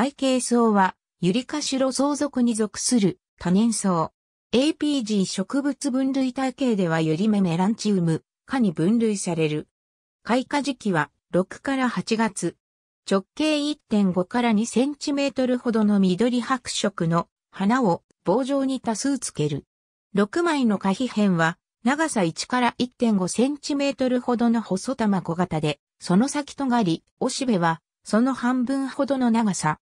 外形層は、ユリカシロ相属に属する多年草。APG 植物分類体系ではユリメメランチウム、科に分類される。開花時期は6から8月。直径1.5から2センチメートルほどの緑白色の花を棒状に多数つける。6枚の花皮片は長さ1から1.5センチメートルほどの細玉小型で、その先とがり、おしべはその半分ほどの長さ、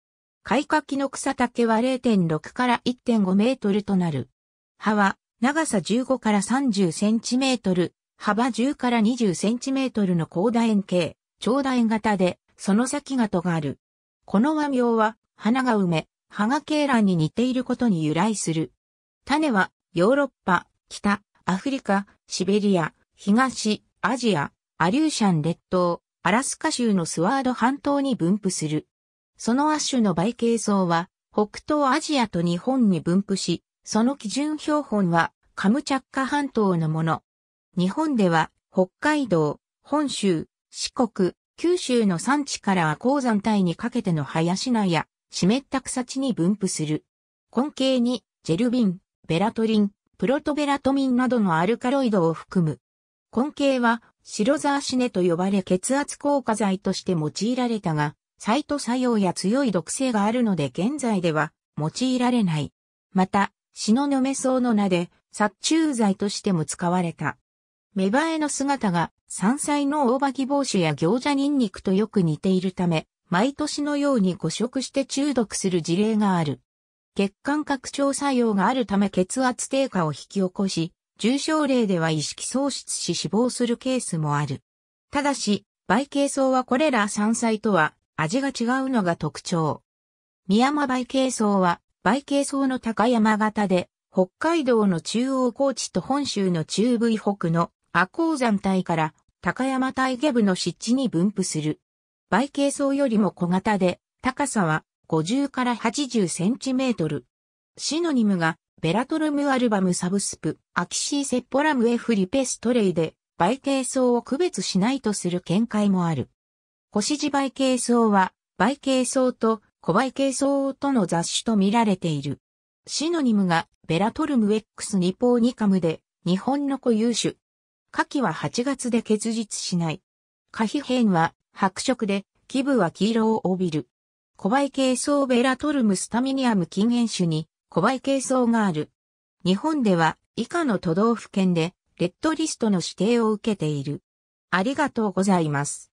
開花期の草丈は0.6から1.5メートルとなる。葉は長さ15から30センチメートル、幅10から20センチメートルの高楕円形、長楕円型で、その先が尖る。この和名は、花が梅、葉が鶏卵に似ていることに由来する。種は、ヨーロッパ、北、アフリカ、シベリア、東、アジア、アリューシャン列島、アラスカ州のスワード半島に分布する。その亜種の倍形層は、北東アジアと日本に分布し、その基準標本は、カムチャッカ半島のもの。日本では、北海道、本州、四国、九州の産地から鉱山帯にかけての林菜や、湿った草地に分布する。根茎に、ジェルビン、ベラトリン、プロトベラトミンなどのアルカロイドを含む。根茎は、白ザーシネと呼ばれ血圧効果剤として用いられたが、サイト作用や強い毒性があるので現在では用いられない。また、篠の目草の名で殺虫剤としても使われた。芽生えの姿が山菜の大葉希望酒や餃子ニンニクとよく似ているため、毎年のように誤食して中毒する事例がある。血管拡張作用があるため血圧低下を引き起こし、重症例では意識喪失し死亡するケースもある。ただし、バイケイソウはこれら山菜とは味が違うのが特徴。宮山梅景層は、梅景層の高山型で、北海道の中央高地と本州の中部以北の阿光山帯から高山帯下部の湿地に分布する。梅景層よりも小型で、高さは50から80センチメートル。シノニムが、ベラトルムアルバムサブスプ、アキシーセッポラムエフリペストレイで、梅景層を区別しないとする見解もある。イケ倍形層は、倍形層と小倍形層との雑種と見られている。シノニムがベラトルム x ニポーニカムで、日本の固有種。夏季は8月で結実しない。夏皮片は白色で、基部は黄色を帯びる。小倍形層ベラトルムスタミニアム禁煙種に小倍形層がある。日本では以下の都道府県でレッドリストの指定を受けている。ありがとうございます。